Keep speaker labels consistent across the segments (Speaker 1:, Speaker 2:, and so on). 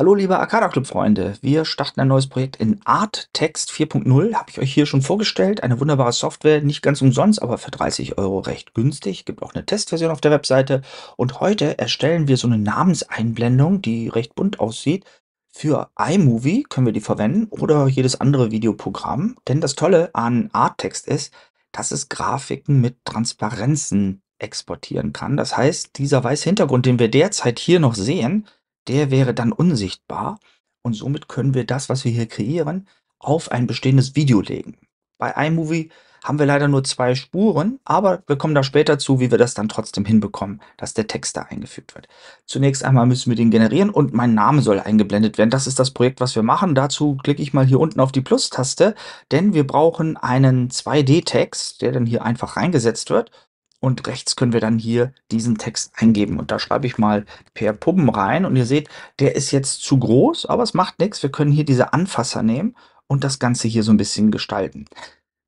Speaker 1: Hallo liebe Arcada Club Freunde, wir starten ein neues Projekt in Art Text 4.0, habe ich euch hier schon vorgestellt, eine wunderbare Software, nicht ganz umsonst, aber für 30 Euro recht günstig, gibt auch eine Testversion auf der Webseite und heute erstellen wir so eine Namenseinblendung, die recht bunt aussieht. Für iMovie können wir die verwenden oder jedes andere Videoprogramm, denn das Tolle an Art Text ist, dass es Grafiken mit Transparenzen exportieren kann. Das heißt, dieser weiße Hintergrund, den wir derzeit hier noch sehen, der wäre dann unsichtbar und somit können wir das, was wir hier kreieren, auf ein bestehendes Video legen. Bei iMovie haben wir leider nur zwei Spuren, aber wir kommen da später zu, wie wir das dann trotzdem hinbekommen, dass der Text da eingefügt wird. Zunächst einmal müssen wir den generieren und mein Name soll eingeblendet werden. Das ist das Projekt, was wir machen. Dazu klicke ich mal hier unten auf die Plus-Taste, denn wir brauchen einen 2D-Text, der dann hier einfach reingesetzt wird und rechts können wir dann hier diesen Text eingeben. Und da schreibe ich mal per Puppen rein und ihr seht, der ist jetzt zu groß, aber es macht nichts. Wir können hier diese Anfasser nehmen und das Ganze hier so ein bisschen gestalten.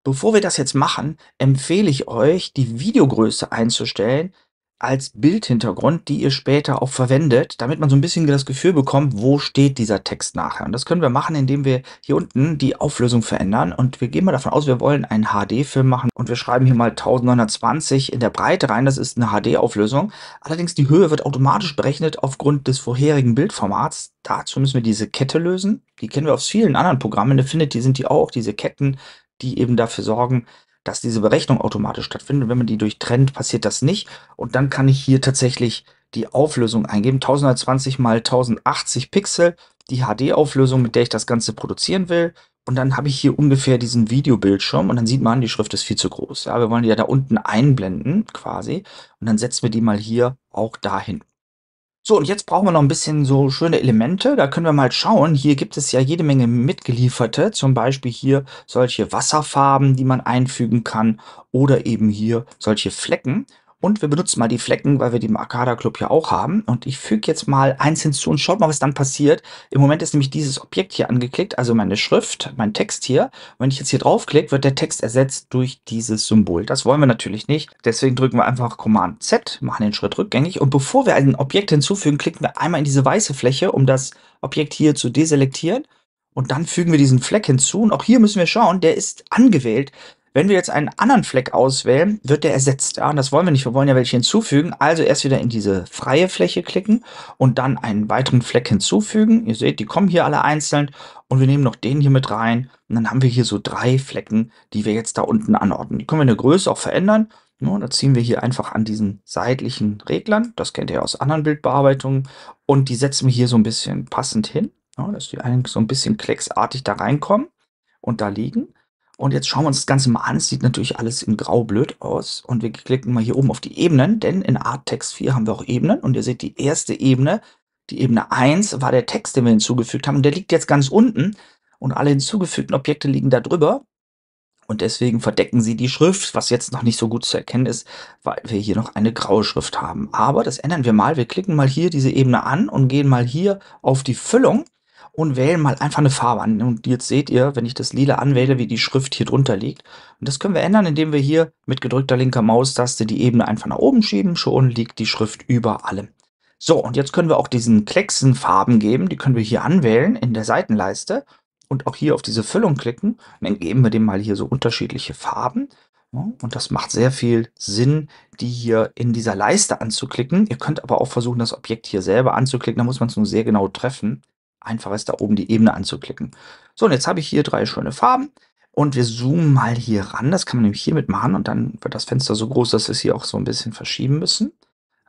Speaker 1: Bevor wir das jetzt machen, empfehle ich euch, die Videogröße einzustellen, als Bildhintergrund, die ihr später auch verwendet, damit man so ein bisschen das Gefühl bekommt, wo steht dieser Text nachher. Und das können wir machen, indem wir hier unten die Auflösung verändern. Und wir gehen mal davon aus, wir wollen einen HD-Film machen und wir schreiben hier mal 1920 in der Breite rein. Das ist eine HD-Auflösung. Allerdings die Höhe wird automatisch berechnet aufgrund des vorherigen Bildformats. Dazu müssen wir diese Kette lösen. Die kennen wir aus vielen anderen Programmen. Ihr findet, die sind die auch, diese Ketten, die eben dafür sorgen, dass diese Berechnung automatisch stattfindet. Wenn man die durchtrennt, passiert das nicht. Und dann kann ich hier tatsächlich die Auflösung eingeben. 1020 mal 1080 Pixel, die HD-Auflösung, mit der ich das Ganze produzieren will. Und dann habe ich hier ungefähr diesen Videobildschirm und dann sieht man, die Schrift ist viel zu groß. Ja, wir wollen die ja da unten einblenden quasi und dann setzen wir die mal hier auch dahin. So, und jetzt brauchen wir noch ein bisschen so schöne Elemente. Da können wir mal schauen. Hier gibt es ja jede Menge mitgelieferte. Zum Beispiel hier solche Wasserfarben, die man einfügen kann. Oder eben hier solche Flecken. Und wir benutzen mal die Flecken, weil wir die im Arcada Club ja auch haben. Und ich füge jetzt mal eins hinzu und schaut mal, was dann passiert. Im Moment ist nämlich dieses Objekt hier angeklickt, also meine Schrift, mein Text hier. Und wenn ich jetzt hier draufklicke, wird der Text ersetzt durch dieses Symbol. Das wollen wir natürlich nicht. Deswegen drücken wir einfach Command Z, machen den Schritt rückgängig. Und bevor wir ein Objekt hinzufügen, klicken wir einmal in diese weiße Fläche, um das Objekt hier zu deselektieren. Und dann fügen wir diesen Fleck hinzu. Und auch hier müssen wir schauen, der ist angewählt. Wenn wir jetzt einen anderen Fleck auswählen, wird der ersetzt. Ja, und das wollen wir nicht. Wir wollen ja welche hinzufügen. Also erst wieder in diese freie Fläche klicken und dann einen weiteren Fleck hinzufügen. Ihr seht, die kommen hier alle einzeln und wir nehmen noch den hier mit rein. Und dann haben wir hier so drei Flecken, die wir jetzt da unten anordnen. Die können wir in der Größe auch verändern. No, da ziehen wir hier einfach an diesen seitlichen Reglern. Das kennt ihr aus anderen Bildbearbeitungen. Und die setzen wir hier so ein bisschen passend hin, no, dass die eigentlich so ein bisschen klecksartig da reinkommen und da liegen. Und jetzt schauen wir uns das Ganze mal an. Es sieht natürlich alles in grau blöd aus. Und wir klicken mal hier oben auf die Ebenen, denn in Art Text 4 haben wir auch Ebenen. Und ihr seht, die erste Ebene, die Ebene 1, war der Text, den wir hinzugefügt haben. Der liegt jetzt ganz unten und alle hinzugefügten Objekte liegen da drüber. Und deswegen verdecken sie die Schrift, was jetzt noch nicht so gut zu erkennen ist, weil wir hier noch eine graue Schrift haben. Aber das ändern wir mal. Wir klicken mal hier diese Ebene an und gehen mal hier auf die Füllung und wählen mal einfach eine Farbe an. Und jetzt seht ihr, wenn ich das lila anwähle, wie die Schrift hier drunter liegt. Und das können wir ändern, indem wir hier mit gedrückter linker Maustaste die Ebene einfach nach oben schieben. Schon liegt die Schrift über allem. So, und jetzt können wir auch diesen Klecksen Farben geben. Die können wir hier anwählen in der Seitenleiste und auch hier auf diese Füllung klicken. Und dann geben wir dem mal hier so unterschiedliche Farben. Und das macht sehr viel Sinn, die hier in dieser Leiste anzuklicken. Ihr könnt aber auch versuchen, das Objekt hier selber anzuklicken. Da muss man es nur sehr genau treffen einfach ist, da oben die Ebene anzuklicken. So, und jetzt habe ich hier drei schöne Farben. Und wir zoomen mal hier ran. Das kann man nämlich hiermit machen. Und dann wird das Fenster so groß, dass wir es hier auch so ein bisschen verschieben müssen.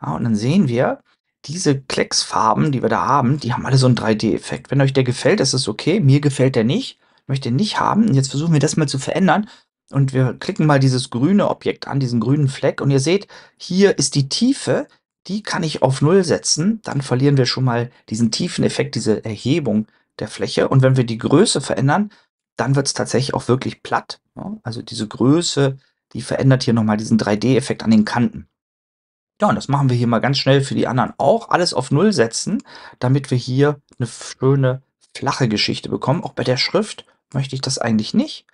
Speaker 1: Ja, und dann sehen wir, diese Klecksfarben, die wir da haben, die haben alle so einen 3D-Effekt. Wenn euch der gefällt, ist es okay. Mir gefällt der nicht. Ich möchte den nicht haben. Und jetzt versuchen wir das mal zu verändern. Und wir klicken mal dieses grüne Objekt an, diesen grünen Fleck. Und ihr seht, hier ist die Tiefe. Die kann ich auf Null setzen, dann verlieren wir schon mal diesen tiefen Effekt, diese Erhebung der Fläche. Und wenn wir die Größe verändern, dann wird es tatsächlich auch wirklich platt. Also diese Größe, die verändert hier nochmal diesen 3D-Effekt an den Kanten. Ja, und das machen wir hier mal ganz schnell für die anderen auch. Alles auf Null setzen, damit wir hier eine schöne flache Geschichte bekommen. Auch bei der Schrift möchte ich das eigentlich nicht.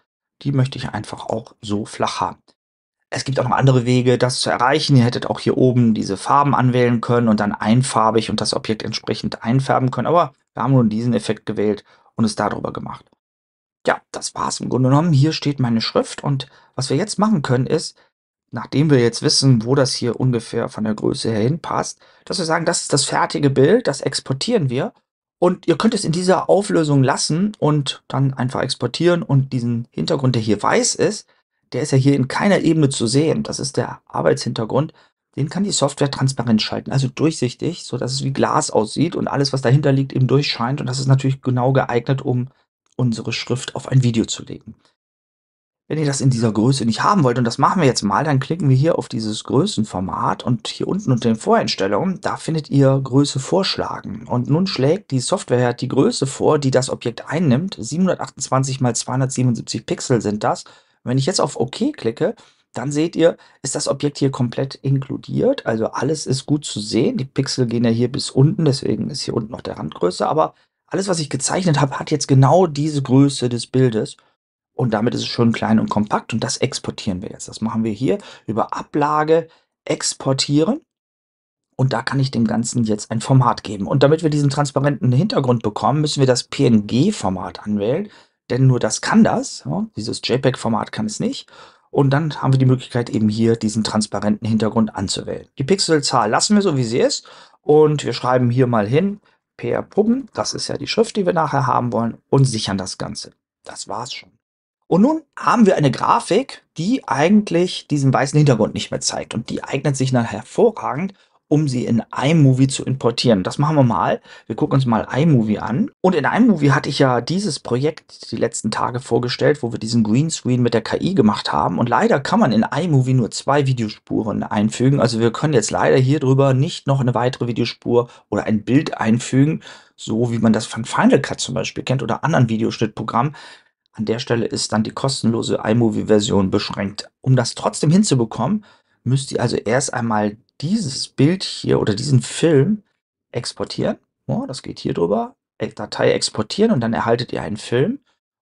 Speaker 1: Die möchte ich einfach auch so flach haben. Es gibt auch noch andere Wege, das zu erreichen. Ihr hättet auch hier oben diese Farben anwählen können und dann einfarbig und das Objekt entsprechend einfärben können. Aber wir haben nun diesen Effekt gewählt und es darüber gemacht. Ja, das war es im Grunde genommen. Hier steht meine Schrift und was wir jetzt machen können ist, nachdem wir jetzt wissen, wo das hier ungefähr von der Größe her hinpasst, dass wir sagen, das ist das fertige Bild, das exportieren wir und ihr könnt es in dieser Auflösung lassen und dann einfach exportieren und diesen Hintergrund, der hier weiß ist, der ist ja hier in keiner Ebene zu sehen. Das ist der Arbeitshintergrund. Den kann die Software transparent schalten, also durchsichtig, sodass es wie Glas aussieht und alles, was dahinter liegt, eben durchscheint. Und das ist natürlich genau geeignet, um unsere Schrift auf ein Video zu legen. Wenn ihr das in dieser Größe nicht haben wollt, und das machen wir jetzt mal, dann klicken wir hier auf dieses Größenformat und hier unten unter den Voreinstellungen, da findet ihr Größe vorschlagen. Und nun schlägt die Software die Größe vor, die das Objekt einnimmt. 728 mal 277 Pixel sind das wenn ich jetzt auf OK klicke, dann seht ihr, ist das Objekt hier komplett inkludiert. Also alles ist gut zu sehen. Die Pixel gehen ja hier bis unten, deswegen ist hier unten noch der Randgröße. Aber alles, was ich gezeichnet habe, hat jetzt genau diese Größe des Bildes. Und damit ist es schön klein und kompakt. Und das exportieren wir jetzt. Das machen wir hier über Ablage exportieren. Und da kann ich dem Ganzen jetzt ein Format geben. Und damit wir diesen transparenten Hintergrund bekommen, müssen wir das PNG-Format anwählen denn nur das kann das. Ja, dieses JPEG-Format kann es nicht. Und dann haben wir die Möglichkeit, eben hier diesen transparenten Hintergrund anzuwählen. Die Pixelzahl lassen wir so, wie sie ist. Und wir schreiben hier mal hin, per Puppen, das ist ja die Schrift, die wir nachher haben wollen, und sichern das Ganze. Das war's schon. Und nun haben wir eine Grafik, die eigentlich diesen weißen Hintergrund nicht mehr zeigt. Und die eignet sich nachher hervorragend, um sie in iMovie zu importieren. Das machen wir mal. Wir gucken uns mal iMovie an. Und in iMovie hatte ich ja dieses Projekt die letzten Tage vorgestellt, wo wir diesen Greenscreen mit der KI gemacht haben. Und leider kann man in iMovie nur zwei Videospuren einfügen. Also wir können jetzt leider hier drüber nicht noch eine weitere Videospur oder ein Bild einfügen, so wie man das von Final Cut zum Beispiel kennt oder anderen Videoschnittprogrammen. An der Stelle ist dann die kostenlose iMovie-Version beschränkt. Um das trotzdem hinzubekommen, müsst ihr also erst einmal dieses Bild hier oder diesen Film exportieren. Ja, das geht hier drüber. E, Datei exportieren und dann erhaltet ihr einen Film.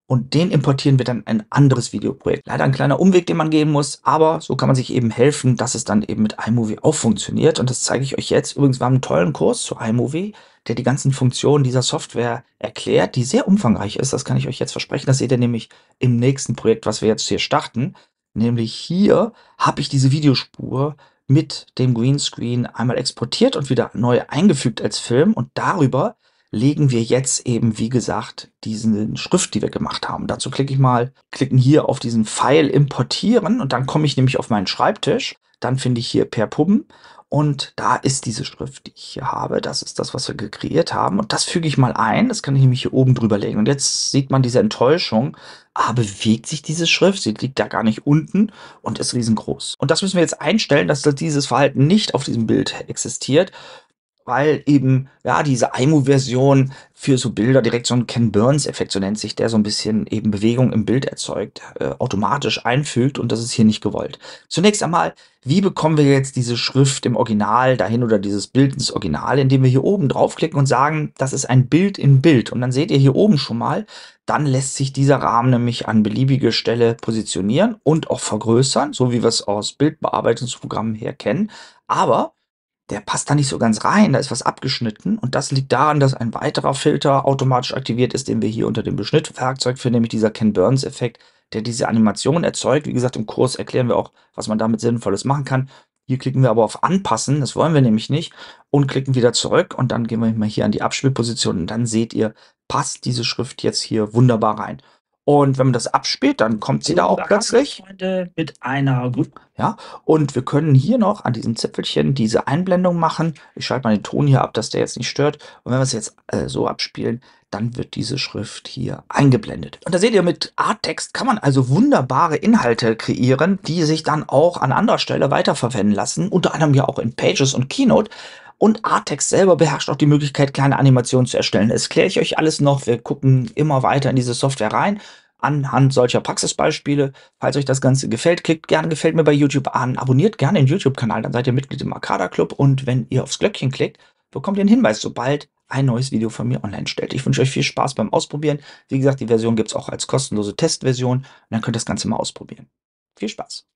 Speaker 1: Und den importieren wir dann ein anderes Videoprojekt. Leider ein kleiner Umweg, den man gehen muss, aber so kann man sich eben helfen, dass es dann eben mit iMovie auch funktioniert. Und das zeige ich euch jetzt. Übrigens, wir haben einen tollen Kurs zu iMovie, der die ganzen Funktionen dieser Software erklärt, die sehr umfangreich ist. Das kann ich euch jetzt versprechen. Das seht ihr nämlich im nächsten Projekt, was wir jetzt hier starten. Nämlich hier habe ich diese Videospur mit dem Greenscreen einmal exportiert und wieder neu eingefügt als Film und darüber legen wir jetzt eben, wie gesagt, diesen Schrift, die wir gemacht haben. Dazu klicke ich mal, klicken hier auf diesen Pfeil importieren und dann komme ich nämlich auf meinen Schreibtisch. Dann finde ich hier per Pubben und da ist diese Schrift, die ich hier habe. Das ist das, was wir gekreiert haben. Und das füge ich mal ein. Das kann ich nämlich hier oben drüber legen. Und jetzt sieht man diese Enttäuschung. Ah, bewegt sich diese Schrift? Sie liegt da gar nicht unten und ist riesengroß. Und das müssen wir jetzt einstellen, dass dieses Verhalten nicht auf diesem Bild existiert weil eben, ja, diese IMU-Version für so Bilder direkt so ein Ken Burns-Effekt, so nennt sich der, so ein bisschen eben Bewegung im Bild erzeugt, äh, automatisch einfügt und das ist hier nicht gewollt. Zunächst einmal, wie bekommen wir jetzt diese Schrift im Original dahin oder dieses Bild ins Original, indem wir hier oben draufklicken und sagen, das ist ein Bild in Bild. Und dann seht ihr hier oben schon mal, dann lässt sich dieser Rahmen nämlich an beliebige Stelle positionieren und auch vergrößern, so wie wir es aus Bildbearbeitungsprogrammen her kennen. Aber der passt da nicht so ganz rein, da ist was abgeschnitten und das liegt daran, dass ein weiterer Filter automatisch aktiviert ist, den wir hier unter dem Beschnittwerkzeug finden, nämlich dieser Ken Burns Effekt, der diese Animation erzeugt. Wie gesagt, im Kurs erklären wir auch, was man damit Sinnvolles machen kann. Hier klicken wir aber auf Anpassen, das wollen wir nämlich nicht, und klicken wieder zurück und dann gehen wir mal hier an die Abspielposition und dann seht ihr, passt diese Schrift jetzt hier wunderbar rein. Und wenn man das abspielt, dann kommt sie so, da oh, auch plötzlich. Mit einer ja, und wir können hier noch an diesem Zipfelchen diese Einblendung machen. Ich schalte mal den Ton hier ab, dass der jetzt nicht stört. Und wenn wir es jetzt äh, so abspielen, dann wird diese Schrift hier eingeblendet. Und da seht ihr, mit Arttext kann man also wunderbare Inhalte kreieren, die sich dann auch an anderer Stelle weiterverwenden lassen. Unter anderem ja auch in Pages und Keynote. Und Artex selber beherrscht auch die Möglichkeit, kleine Animationen zu erstellen. Das kläre ich euch alles noch. Wir gucken immer weiter in diese Software rein anhand solcher Praxisbeispiele. Falls euch das Ganze gefällt, klickt gerne gefällt mir bei YouTube an, abonniert gerne den YouTube-Kanal, dann seid ihr Mitglied im Arcada Club und wenn ihr aufs Glöckchen klickt, bekommt ihr einen Hinweis, sobald ein neues Video von mir online stellt. Ich wünsche euch viel Spaß beim Ausprobieren. Wie gesagt, die Version gibt es auch als kostenlose Testversion und dann könnt ihr das Ganze mal ausprobieren. Viel Spaß!